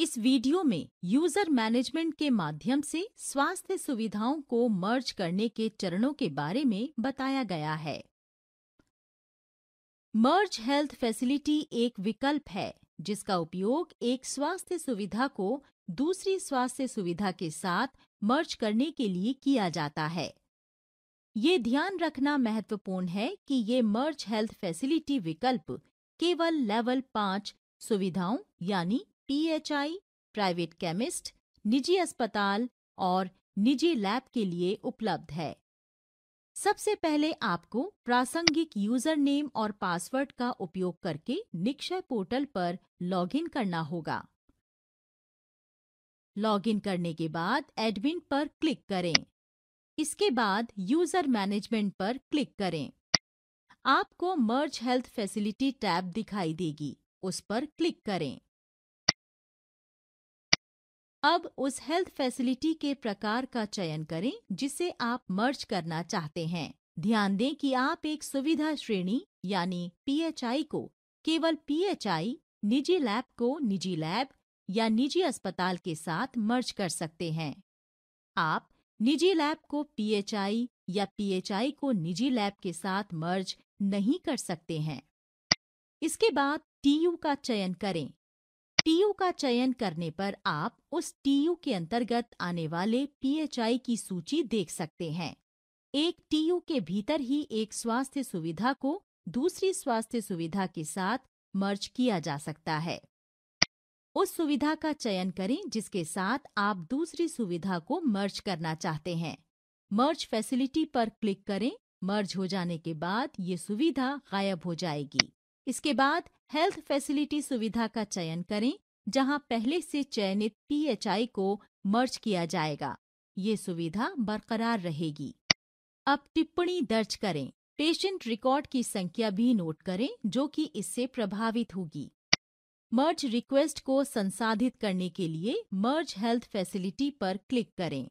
इस वीडियो में user management के माध्यम से स्वास्थ्य सुविधाओं को मर्ज करने के चरणों के बारे में बताया गया है मर्ज हेल्थ फैसिलिटी एक विकल्प है जिसका उपयोग एक स्वास्थ्य सुविधा को दूसरी स्वास्थ्य सुविधा के साथ मर्ज करने के लिए किया जाता है ये ध्यान रखना महत्वपूर्ण है कि ये मर्ज हेल्थ फैसिलिटी विकल्प केवल लेवल पांच सुविधाओं यानी पीएचआई प्राइवेट केमिस्ट निजी अस्पताल और निजी लैब के लिए उपलब्ध है सबसे पहले आपको प्रासंगिक यूजर नेम और पासवर्ड का उपयोग करके निक्षय पोर्टल पर लॉगिन करना होगा लॉगिन करने के बाद एडमिन पर क्लिक करें इसके बाद यूजर मैनेजमेंट पर क्लिक करें आपको मर्ज हेल्थ फैसिलिटी टैब दिखाई देगी उस पर क्लिक करें अब उस हेल्थ फैसिलिटी के प्रकार का चयन करें जिसे आप मर्ज करना चाहते हैं ध्यान दें कि आप एक सुविधा श्रेणी यानी पीएचआई को केवल पीएचआई निजी लैब को निजी लैब या निजी अस्पताल के साथ मर्ज कर सकते हैं आप निजी लैब को पीएचआई या पीएचआई को निजी लैब के साथ मर्ज नहीं कर सकते हैं इसके बाद टीयू का चयन करें टीयू का चयन करने पर आप उस टीयू के अंतर्गत आने वाले पीएचआई की सूची देख सकते हैं एक टीयू के भीतर ही एक स्वास्थ्य सुविधा को दूसरी स्वास्थ्य सुविधा के साथ मर्ज किया जा सकता है उस सुविधा का चयन करें जिसके साथ आप दूसरी सुविधा को मर्ज करना चाहते हैं मर्ज फैसिलिटी पर क्लिक करें मर्ज हो जाने के बाद ये सुविधा गायब हो जाएगी इसके बाद हेल्थ फैसिलिटी सुविधा का चयन करें जहां पहले से चयनित पीएचआई को मर्ज किया जाएगा ये सुविधा बरकरार रहेगी अब टिप्पणी दर्ज करें पेशेंट रिकॉर्ड की संख्या भी नोट करें जो कि इससे प्रभावित होगी मर्ज रिक्वेस्ट को संसाधित करने के लिए मर्ज हेल्थ फैसिलिटी पर क्लिक करें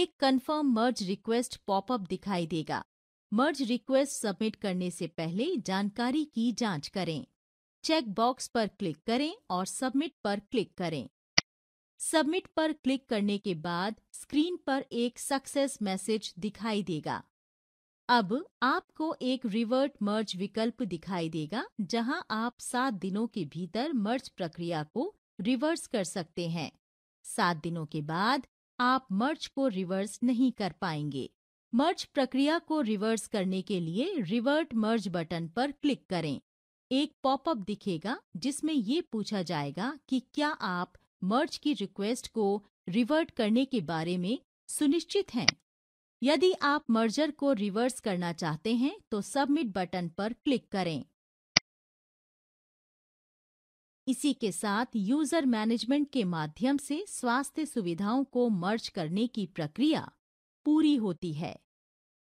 एक कंफर्म मर्ज रिक्वेस्ट पॉपअप दिखाई देगा मर्ज रिक्वेस्ट सबमिट करने से पहले जानकारी की जांच करें चेक बॉक्स पर क्लिक करें और सबमिट पर क्लिक करें सबमिट पर क्लिक करने के बाद स्क्रीन पर एक सक्सेस मैसेज दिखाई देगा अब आपको एक रिवर्ट मर्ज विकल्प दिखाई देगा जहां आप सात दिनों के भीतर मर्ज प्रक्रिया को रिवर्स कर सकते हैं सात दिनों के बाद आप मर्ज को रिवर्स नहीं कर पाएंगे मर्ज प्रक्रिया को रिवर्स करने के लिए रिवर्ट मर्ज बटन पर क्लिक करें एक पॉपअप दिखेगा जिसमें ये पूछा जाएगा कि क्या आप मर्ज की रिक्वेस्ट को रिवर्ट करने के बारे में सुनिश्चित हैं यदि आप मर्जर को रिवर्स करना चाहते हैं तो सबमिट बटन पर क्लिक करें इसी के साथ यूजर मैनेजमेंट के माध्यम से स्वास्थ्य सुविधाओं को मर्ज करने की प्रक्रिया पूरी होती है